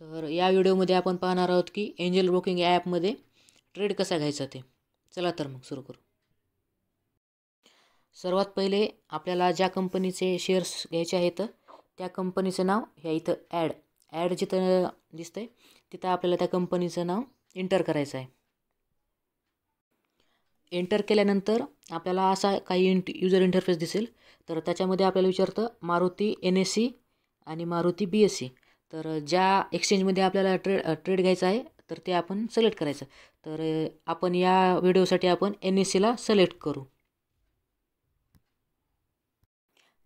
तर या व्हिडिओमध्ये आपण पाहणार आहोत की एंजल ब्रोकिंग ॲपमध्ये ट्रेड कसा घ्यायचा ते चला तर मग सुरू करू सर्वात पहिले आपल्याला ज्या कंपनीचे शेअर्स घ्यायचे आहेत त्या कंपनीचं नाव ह्या इथं ॲड ॲड जिथं दिसतं आहे तिथं आपल्याला त्या कंपनीचं नाव एंटर करायचं आहे एंटर केल्यानंतर आपल्याला असा काही इंट युजर इंटरफेस दिसेल तर त्याच्यामध्ये आपल्याला विचारतं मारुती एन एस सी आणि मारुती बी एस सी तर ज्या एक्सचेंजमध्ये आपल्याला ट्रेड ट्रेड घ्यायचा आहे तर ते आपण सिलेक्ट करायचं तर आपण या व्हिडिओसाठी आपण एन एस सीला सिलेक्ट करू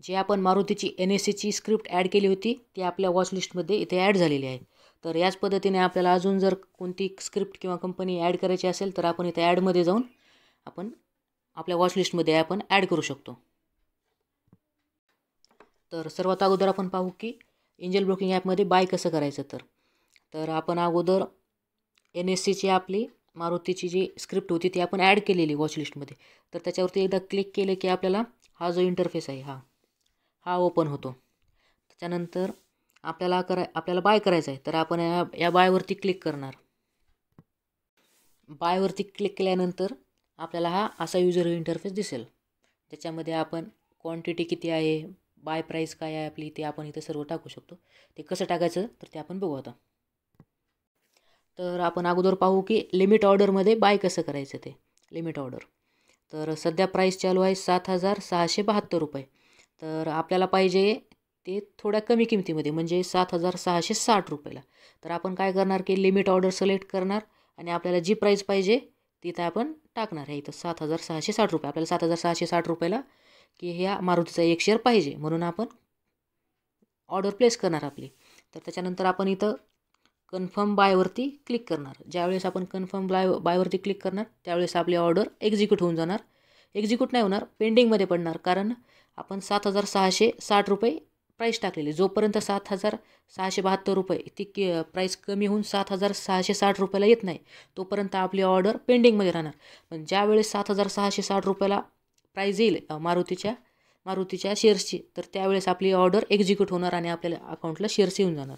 जे आपण मारुतीची एन एस सीची स्क्रिप्ट ॲड केली होती ती आपल्या वॉचलिस्टमध्ये इथे ॲड झालेली आहे तर याच पद्धतीने आपल्याला अजून जर कोणती स्क्रिप्ट किंवा कंपनी ॲड करायची असेल तर आपण इथे ॲडमध्ये जाऊन आपण आपल्या वॉचलिस्टमध्ये आपण ॲड करू शकतो तर सर्वात अगोदर आपण पाहू की एंजल ब्रोकिंग ॲपमध्ये बाय कसं करायचं तर तर आपण अगोदर एन एस सीची आपली मारुतीची जी स्क्रिप्ट होती ती आपण ॲड केलेली वॉचलिस्टमध्ये तर त्याच्यावरती एकदा क्लिक केलं की आपल्याला हा जो इंटरफेस आहे हा हा ओपन होतो त्याच्यानंतर आपल्याला करा आपल्याला बाय करायचं आहे तर आपण या या बायवरती क्लिक करणार बायवरती क्लिक केल्यानंतर आपल्याला हा असा युजर इंटरफेस दिसेल त्याच्यामध्ये आपण क्वांटिटी किती आहे बाय प्राईस काय आहे आपली ते आपण इथं सर्व टाकू शकतो ते कसं टाकायचं तर ते आपण बघू आता तर आपण अगोदर पाहू की लिमिट ऑर्डरमध्ये बाय कसं करायचं ते लिमिट ऑर्डर तर सध्या प्राईस चालू आहे सात हजार सहाशे बहात्तर रुपये तर आपल्याला पाहिजे ते थोड्या कमी किमतीमध्ये म्हणजे सात हजार सहाशे साठ रुपयाला तर आपण काय करणार की लिमिट ऑर्डर सिलेक्ट करणार आणि आपल्याला जी प्राईस पाहिजे तिथं आपण टाकणार आहे इथं सात हजार सहाशे साठ रुपये आपल्याला सात हजार सहाशे साठ रुपयाला की ह्या मारुतीचा एक शेअर पाहिजे म्हणून आपण ऑर्डर प्लेस करणार आपली तर त्याच्यानंतर आपण इथं कन्फर्म बायवरती क्लिक करणार ज्यावेळेस आपण कन्फर्म बाय बायवरती क्लिक करणार त्यावेळेस आपली ऑर्डर एक्झिक्यूट होऊन जाणार एक्झिक्यूट नाही होणार पेंडिंगमध्ये पडणार कारण आपण सात हजार सहाशे साठ रुपये प्राईस टाकलेली जोपर्यंत सात हजार सहाशे बहात्तर रुपये ती के प्राईस कमी होऊन सात हजार सहाशे साठ रुपयाला येत नाही तोपर्यंत आपली ऑर्डर पेंडिंगमध्ये राहणार पण ज्यावेळेस सात हजार सहाशे साठ रुपयाला प्राईज येईल मारुतीच्या मारुतीच्या शेअर्सची तर त्यावेळेस आपली ऑर्डर एक्झिक्यूट होणार आणि आपल्याला अकाउंटला शेअर्स येऊन जाणार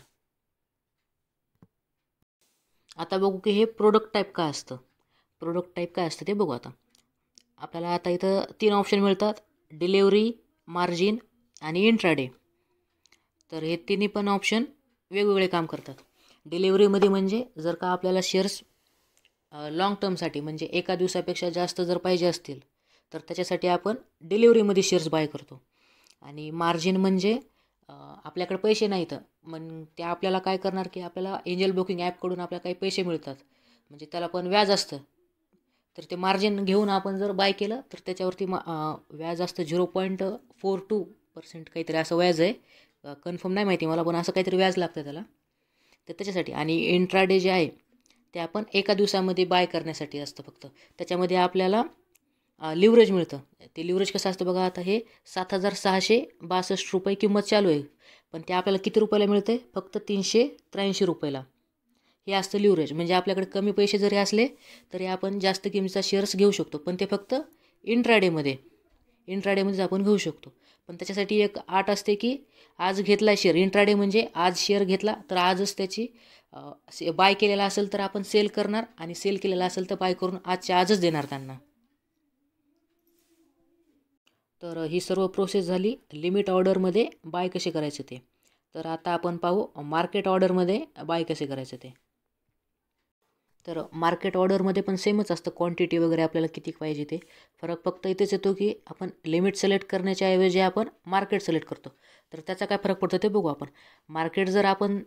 आता बघू की हे प्रोडक्ट टाईप काय असतं प्रोडक्ट टाईप काय असतं ते बघू आता आपल्याला आता इथं तीन ऑप्शन मिळतात डिलेवरी मार्जिन आणि इंट्राडे तर हे तिन्ही पण ऑप्शन वेगवेगळे काम करतात डिलेवरीमध्ये म्हणजे जर का आपल्याला शेअर्स लाँग टर्मसाठी म्हणजे एका दिवसापेक्षा जास्त जर पाहिजे असतील तर त्याच्यासाठी आपण डिलिव्हरीमध्ये शेअर्स बाय करतो आणि मार्जिन म्हणजे आपल्याकडे पैसे नाहीत मग ते आपल्याला काय करणार की आपल्याला एंजल बुकिंग ॲपकडून आपल्याला काही पैसे मिळतात म्हणजे त्याला पण व्याज असतं तर ते मार्जिन घेऊन आपण जर बाय केलं तर त्याच्यावरती मा व्याज असतं zero point four two percent काहीतरी असं व्याज आहे कन्फर्म नाही माहिती मला पण असं काहीतरी व्याज लागतं त्याला तर त्याच्यासाठी आणि इंट्राडे जे आहे ते आपण एका दिवसामध्ये बाय करण्यासाठी असतं फक्त त्याच्यामध्ये आपल्याला लिव्हरेज मिळतं ते लिव्हरेज कसं असतं बघा आता हे सात हजार सहाशे बासष्ट रुपये किंमत चालू आहे पण ते आपल्याला किती रुपयाला मिळतं आहे फक्त तीनशे त्र्याऐंशी रुपयाला हे असतं लिव्हरेज म्हणजे आपल्याकडे कमी पैसे जरी असले तरी आपण जास्त किमतीचा शेअर्स घेऊ शकतो पण ते फक्त इंट्राडेमध्ये इंट्राडेमध्येच आपण घेऊ शकतो पण त्याच्यासाठी एक आट असते की आज घेतला शेअर इंट्राडे म्हणजे आज शेअर घेतला तर आजच त्याची बाय केलेला असेल तर आपण सेल करणार आणि सेल केलेला असेल तर बाय करून आजच्या आजच देणार त्यांना तर ही सर्व प्रोसेस झाली लिमिट ऑर्डरमध्ये बाय कसे करायचे ते तर आता आपण पाहू मार्केट ऑर्डरमध्ये बाय कसे करायचे ते तर मार्केट ऑर्डरमध्ये पण सेमच असतं क्वांटिटी वगैरे आपल्याला किती पाहिजे ते फरक फक्त इथेच येतो की आपण लिमिट सिलेक्ट करण्याच्या ऐवजी आपण मार्केट सिलेक्ट करतो तर त्याचा काय फरक पडतो ते बघू आपण मार्केट जर आपण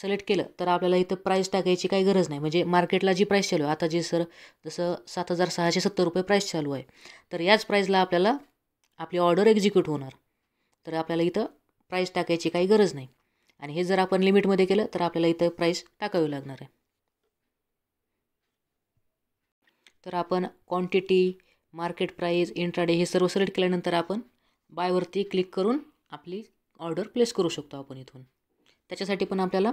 सिलेक्ट केलं तर आपल्याला इथं प्राईस टाकायची काही गरज नाही म्हणजे मार्केटला जी प्राईस चालू आहे आता जे सर जसं सात हजार सहाशे सत्तर रुपये प्राईस चालू आहे तर याच प्राईजला आपल्याला आपली ऑर्डर एक्झिक्यूट होणार तर आपल्याला इथं प्राईस टाकायची काही गरज नाही आणि हे जर आपण लिमिटमध्ये केलं तर आपल्याला इथं प्राईस टाकावी लागणार आहे तर आपण क्वांटिटी मार्केट प्राईस इंट्राडे हे सर्व सिलेक्ट केल्यानंतर आपण बायवरती क्लिक करून आपली ऑर्डर प्लेस करू शकतो आपण इथून त्याच्यासाठी पण आपल्याला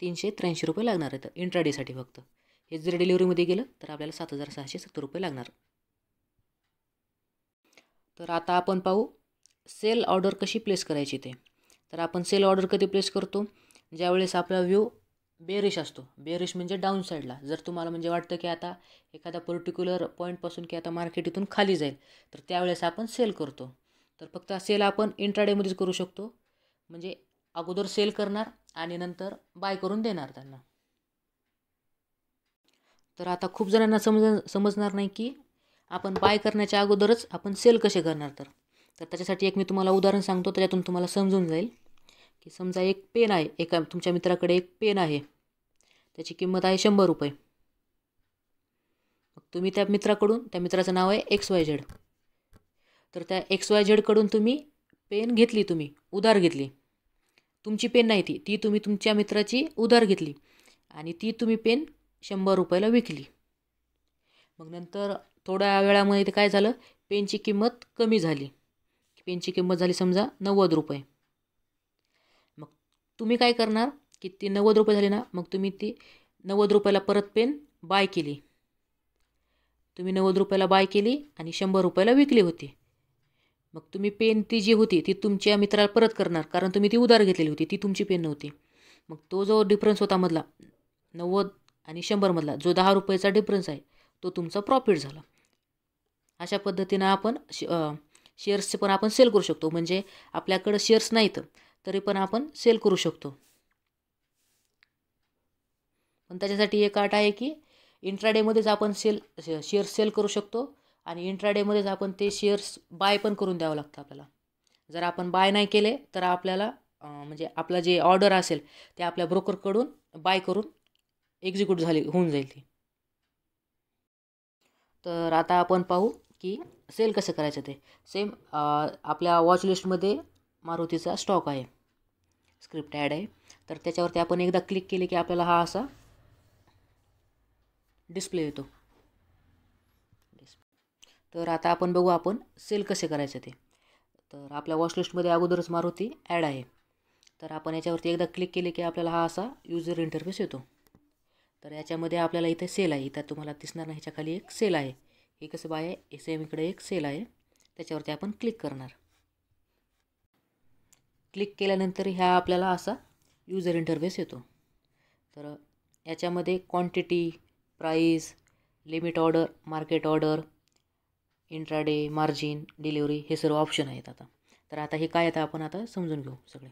तीनशे त्र्याऐंशी रुपये लागणार आहेत इंट्राडेसाठी फक्त हे जर डिलिव्हरीमध्ये गेलं तर आपल्याला सात हजार सहाशे सत्तर रुपये लागणार तर आता आपण पाहू सेल ऑर्डर कशी प्लेस करायची ते तर आपण सेल ऑर्डर कधी प्लेस करतो ज्यावेळेस आपला व्ह्यू बेरिश असतो बेरिश म्हणजे डाऊन साईडला जर तुम्हाला म्हणजे वाटतं की आता एखादा पर्टिक्युलर पॉईंटपासून की आता मार्केट इथून खाली जाईल तर त्यावेळेस आपण सेल करतो तर फक्त सेल आपण इंट्राडेमध्येच करू शकतो म्हणजे अगोदर सेल करणार आणि नंतर बाय करून देणार त्यांना तर आता खूप जणांना समज समजणार नाही की आपण बाय करण्याच्या अगोदरच आपण सेल कसे करणार तर तर त्याच्यासाठी एक मी तुम्हाला उदाहरण सांगतो त्याच्यातून तुम्हाला समजून जाईल की समजा एक पेन आहे एका तुमच्या मित्राकडे एक पेन आहे त्याची किंमत आहे शंभर रुपये मग तुम्ही त्या मित्राकडून त्या मित्राचं नाव आहे एक्स वाय झेड तर त्या एक्स वाय झेडकडून तुम्ही पेन घेतली तुम्ही उधार घेतली तुमची पेन नाही ती ती तुम्ही तुमच्या मित्राची उधार घेतली आणि ती तुम्ही पेन शंभर रुपयाला विकली मग नंतर थोड्या वेळामध्ये ते काय झालं पेनची किंमत कमी झाली पेनची किंमत झाली समजा नव्वद रुपये मग तुम्ही काय करणार की ती नव्वद रुपये झाली ना मग तुम्ही ती नव्वद रुपयाला परत पेन बाय केली तुम्ही नव्वद रुपयाला बाय केली आणि शंभर रुपयाला विकली होती मग तुम्ही पेन ती जी होती ती तुमच्या मित्राला परत करणार कारण तुम्ही ती उधार घेतलेली होती ती तुमची पेन नव्हती मग तो जो डिफरन्स होता मधला नव्वद आणि शंभरमधला जो दहा रुपयाचा डिफरन्स आहे तो तुमचा प्रॉफिट झाला अशा पद्धतीनं आपण शे शेअर्सचे पण आपण सेल करू शकतो म्हणजे आपल्याकडं शेअर्स नाहीत तरी पण आपण सेल करू शकतो पण त्याच्यासाठी एक आठ आहे की इंट्राडेमध्येच आपण सेल शेअर्स सेल करू शकतो आणि इंट्राडेमध्येच आपण ते शेअर्स बाय पण करून द्यावं लागतं आपल्याला जर आपण बाय नाही केले तर आपल्याला म्हणजे आपलं जे ऑर्डर असेल ते आपल्या ब्रोकरकडून बाय करून एक्झिक्यूट झाली होऊन जाईल ती तर आता आपण पाहू की सेल कसं करायचं ते सेम आपल्या वॉचलिस्टमध्ये मारुतीचा स्टॉक आहे स्क्रिप्ट ॲड आहे तर त्याच्यावरती आपण एकदा क्लिक केले की आपल्याला हा असा डिस्प्ले येतो तर आता आपण बघू आपण सेल कसे करायचं ते तर आपल्या वॉचलिस्टमध्ये अगोदरच मारुती ॲड आहे तर आपण याच्यावरती एकदा क्लिक केले की आपल्याला हा असा युजर इंटरफेस येतो तर याच्यामध्ये आपल्याला इथे सेल आहे इथं तुम्हाला दिसणार नाही ह्याच्या खाली एक सेल आहे हे कसं बाय एस एम इकडे एक सेल आहे त्याच्यावरती आपण क्लिक करणार क्लिक केल्यानंतर ह्या आपल्याला असा यूजर इंटरफेस येतो तर याच्यामध्ये quantity price limit order market order intraday margin delivery हे सर्व ऑप्शन आहेत आता तर आता हे काय आता आपण आता समजून घेऊ सगळे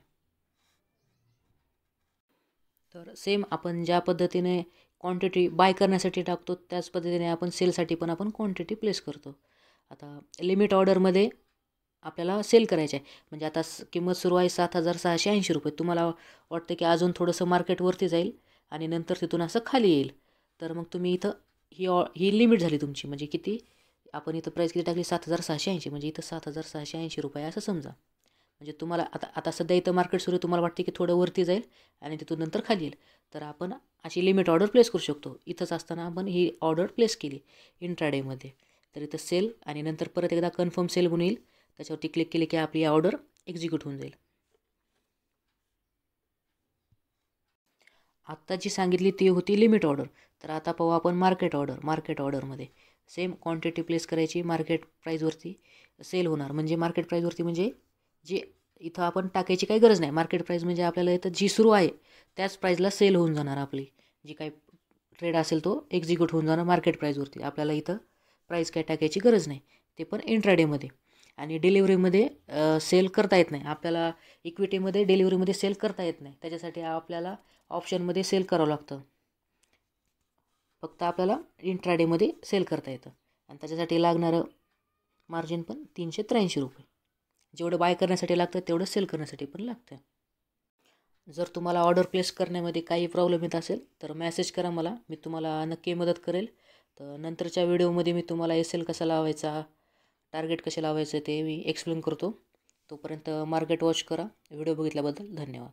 तर सेम आपण ज्या पद्धतीने क्वांटिटी बाय करण्यासाठी टाकतो त्याच पद्धतीने आपण सेलसाठी पण आपण क्वांटिटी प्लेस करतो आता लिमिट ऑर्डरमध्ये आपल्याला सेल करायचे आहे म्हणजे आता किंमत सुरू आहे सात हजार सहाशे ऐंशी रुपये तुम्हाला वाटतं की अजून थोडंसं मार्केटवरती जाईल आणि नंतर तिथून असं खाली येईल तर मग तुम्ही इथं ही ऑ ही लिमिट झाली तुमची म्हणजे किती आपण इथं प्राईस किती टाकली सात हजार सहाशे ऐंशी म्हणजे इथं सात हजार सहाशे ऐंशी रुपये असं समजा म्हणजे तुम्हाला आता आता सध्या इथं मार्केट सुरू तुम्हाला वाटते की थोडं वरती जाईल आणि तिथून नंतर खाली येईल तर आपण अशी लिमिट ऑर्डर प्लेस करू शकतो इथंच असताना आपण ही ऑर्डर प्लेस केली इंट्राडेमध्ये तर इथं सेल आणि नंतर परत एकदा कन्फर्म सेल म्हणून येईल त्याच्यावरती क्लिक केले की आपली ऑर्डर एक्झिक्यूट होऊन जाईल आत्ता जी सांगितली ती होती लिमिट ऑर्डर तर आता पाहू आपण मार्केट ऑर्डर मार्केट ऑर्डरमध्ये सेम क्वांटिटी प्लेस करायची मार्केट प्राईजवरती सेल होणार म्हणजे मार्केट प्राईजवरती म्हणजे जे इथं आपण टाकायची काही गरज नाही मार्केट प्राईज म्हणजे आपल्याला इथं जी सुरू आहे त्याच प्राईजला सेल होऊन जाणार आपली जी काही ट्रेड असेल तो एक्झिक्यूट होऊन जाणार मार्केट प्राईजवरती आपल्याला इथं प्राईज काय टाकायची गरज नाही ते पण इंट्राडेमध्ये आणि डिलिव्हरीमध्ये सेल करता येत नाही आपल्याला इक्विटीमध्ये डिलिव्हरीमध्ये सेल करता येत नाही त्याच्यासाठी आपल्याला ऑप्शनमध्ये सेल करावं लागतं फक्त आपल्याला इंट्राडेमध्ये सेल करता येतं आणि त्याच्यासाठी लागणारं मार्जिन पण तीनशे त्र्याऐंशी रुपये जेवढं बाय करण्यासाठी लागतं तेवढं सेल करण्यासाठी पण लागतं जर तुम्हाला ऑर्डर प्लेस करण्यामध्ये काही प्रॉब्लेम येत असेल तर मॅसेज करा मला मी तुम्हाला नक्की मदत करेल तर नंतरच्या व्हिडिओमध्ये मी तुम्हाला एस एल कसा लावायचा टार्गेट कसे लावायचं ते मी एक्सप्लेन करतो तोपर्यंत मार्केट वॉच करा व्हिडिओ बघितल्याबद्दल धन्यवाद